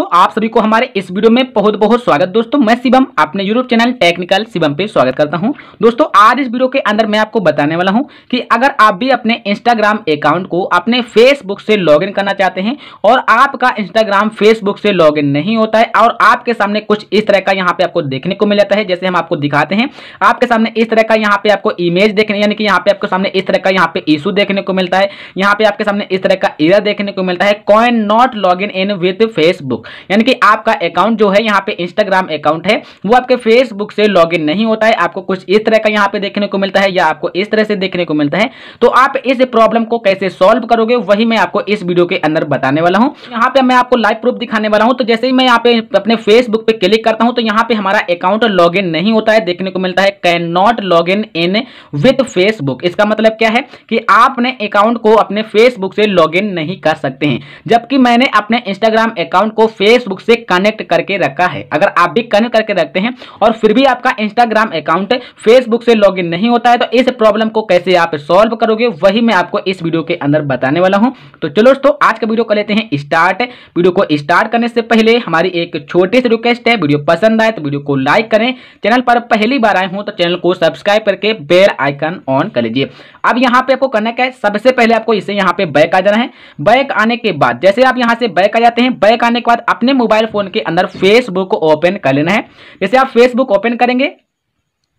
दोस्तों आप सभी को हमारे इस वीडियो में बहुत बहुत स्वागत दोस्तों मैं शिवम अपने यूट्यूब चैनल टेक्निकल शिवम पे स्वागत करता हूं दोस्तों आज इस वीडियो के अंदर मैं आपको बताने वाला हूं कि अगर आप भी अपने इंस्टाग्राम अकाउंट को अपने फेसबुक से लॉगिन करना चाहते हैं और आपका इंस्टाग्राम फेसबुक से लॉग नहीं होता है और आपके सामने कुछ इस तरह का यहाँ पे आपको देखने को मिल जाता है जैसे हम आपको दिखाते हैं आपके सामने इस तरह का यहाँ पे आपको इमेज देखने यानी कि यहाँ पे आपके सामने इस तरह का यहाँ पे इशू देखने को मिलता है यहाँ पे आपके सामने इस तरह का एरा देखने को मिलता है can not log in with Facebook यानी कि आपका अकाउंट जो है यहाँ पे इंस्टाग्राम अकाउंट है वो आपके फेसबुक से लॉग नहीं होता है आपको कुछ इस तरह का यहाँ पे देखने को मिलता है या आपको इस तरह से देखने को मिलता है तो आप इस प्रॉब्लम को कैसे सॉल्व करोगे वही मैं आपको इस वीडियो के अंदर बताने वाला हूँ यहाँ पे मैं आपको लाइव प्रूफ दिखाने वाला हूँ तो जैसे ही मैं यहाँ पे अपने फेसबुक पे क्लिक करता हूँ तो यहाँ पे हमारा अकाउंट लॉग नहीं होता है देखने को मिलता है can not log in with Facebook इसका मतलब क्या है कि आपने अकाउंट को अपने फेसबुक से लॉग नहीं कर सकते हैं जबकि मैंने अपने इंस्टाग्राम अकाउंट को फेसबुक से कनेक्ट करके रखा है अगर आप भी कनेक्ट करके रखते हैं और फिर भी आपका इंस्टाग्राम अकाउंट फेसबुक से लॉग नहीं होता है तो इस प्रॉब्लम को कैसे आप सॉल्व करोगे वही मैं आपको इस वीडियो के अंदर बताने वाला हूं तो चलो दोस्तों आज का वीडियो कर लेते हैं स्टार्ट वीडियो को स्टार्ट करने से पहले हमारी एक छोटी सी रिक्वेस्ट है वीडियो पसंद आए तो वीडियो को लाइक करें चैनल पर पहली बार आए हूं तो चैनल को सब्सक्राइब करके बेल आइकन ऑन कर लीजिए अब यहां पे आपको करना क्या है सबसे पहले आपको इसे यहां पे बैक आ जाना है बैक आने के बाद जैसे आप यहां से बैक आ जाते हैं बैक आने के बाद बाद अपने मोबाइल फोन के अंदर फेसबुक को ओपन कर लेना है जैसे आप फेसबुक ओपन करेंगे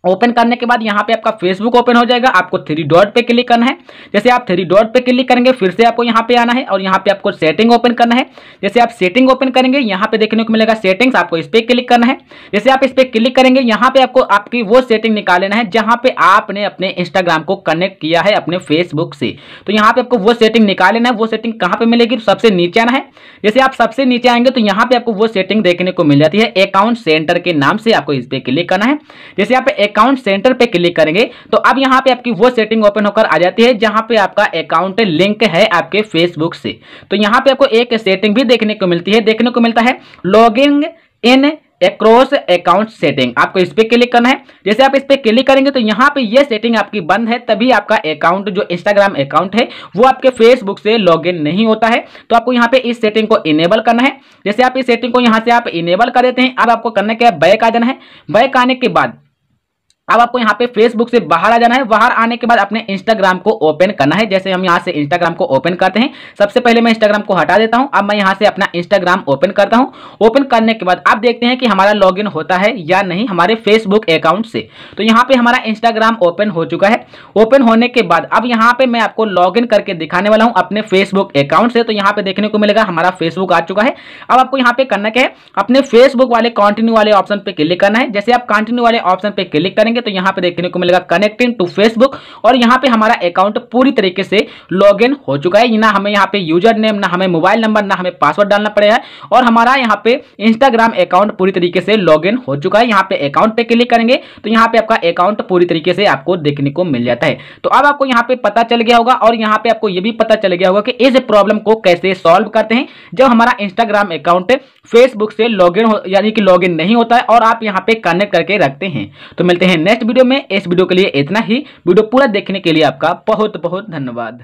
ओपन करने के बाद यहाँ पे आपका फेसबुक ओपन हो जाएगा आपको थ्री डॉट पे क्लिक करना है जैसे आप थ्री डॉट पे क्लिक करेंगे फिर से आपको यहाँ पे आना है और यहाँ पे आपको सेटिंग ओपन करना है जैसे आप सेटिंग ओपन करेंगे यहाँ पे देखने को मिलेगा सेटिंग्स आपको इस पर क्लिक करना है जैसे आप इस पर क्लिक करेंगे यहाँ पे आपको आपकी वो सेटिंग निकाल लेना है जहाँ पे आपने अपने इंस्टाग्राम को कनेक्ट किया है अपने फेसबुक से तो यहाँ पे आपको वो सेटिंग निकाल लेना है वो सेटिंग कहाँ पे मिलेगी सबसे नीचे आना है जैसे आप सबसे नीचे आएंगे तो यहाँ पे आपको वो सेटिंग देखने को मिल जाती है अकाउंट सेंटर के नाम से आपको इस पर क्लिक करना है जैसे यहाँ पे अकाउंट सेंटर पे क्लिक करेंगे तो अब यहाँ पे आपकी वो सेटिंग ओपन होकर आ जाती है जहां पे आपका अकाउंट लिंक है आपके फेसबुक से तो यहाँ पे आपको एक सेटिंग भी देखने को मिलती है देखने को मिलता है logging in across account setting आपको इस पर क्लिक करना है जैसे आप इस पर क्लिक करेंगे तो यहाँ पे ये सेटिंग आपकी बंद है तभी आपका अकाउंट जो इंस्टाग्राम अकाउंट है वो आपके फेसबुक से लॉगिन नहीं होता है तो आपको यहाँ पे इस सेटिंग को इनेबल करना है जैसे आप इस सेटिंग को यहाँ से आप इनेबल कर देते हैं अब आपको करने के बाद बैक आ जाना है बैक आने के बाद अब आपको यहाँ पे फेसबुक से बाहर आ जाना है बाहर आने के बाद अपने इंस्टाग्राम को ओपन करना है जैसे हम यहाँ से इंस्टाग्राम को ओपन करते हैं सबसे पहले मैं इंस्टाग्राम को हटा देता हूँ अब मैं यहाँ से अपना इंस्टाग्राम ओपन करता हूँ ओपन करने के बाद आप देखते हैं कि हमारा लॉग होता है या नहीं हमारे फेसबुक अकाउंट से तो यहाँ पे हमारा इंस्टाग्राम ओपन हो चुका है ओपन होने के बाद अब यहाँ पे मैं आपको लॉग करके दिखाने वाला हूँ अपने फेसबुक अकाउंट से तो यहाँ पे देखने को मिलेगा हमारा फेसबुक आ चुका है अब आपको यहाँ पे करना क्या है अपने फेसबुक वाले कॉन्टिन्यू वाले ऑप्शन पे क्लिक करना है जैसे आप कॉन्टिन्यू वाले ऑप्शन पे क्लिक करेंगे करेंगे तो यहाँ पे देखने को मिलेगा कनेक्टिंग टू फेसबुक और यहाँ पे हमारा अकाउंट पूरी तरीके से लॉग हो चुका है ना हमें यहाँ पे यूजर नेम ना हमें मोबाइल नंबर ना हमें पासवर्ड डालना पड़ेगा और हमारा यहाँ पे इंस्टाग्राम अकाउंट पूरी तरीके से लॉग हो चुका है यहाँ पे अकाउंट पे क्लिक करेंगे तो यहाँ पे आपका अकाउंट पूरी तरीके से आपको देखने को मिल जाता है तो अब आपको यहाँ पे पता चल गया होगा और यहाँ पे आपको ये भी पता चल गया होगा कि इस प्रॉब्लम को कैसे सॉल्व करते हैं जब हमारा इंस्टाग्राम अकाउंट फेसबुक से लॉग यानी कि लॉग नहीं होता है और आप यहाँ पे कनेक्ट करके रखते हैं तो मिलते हैं नेक्स्ट वीडियो में इस वीडियो के लिए इतना ही वीडियो पूरा देखने के लिए आपका बहुत बहुत धन्यवाद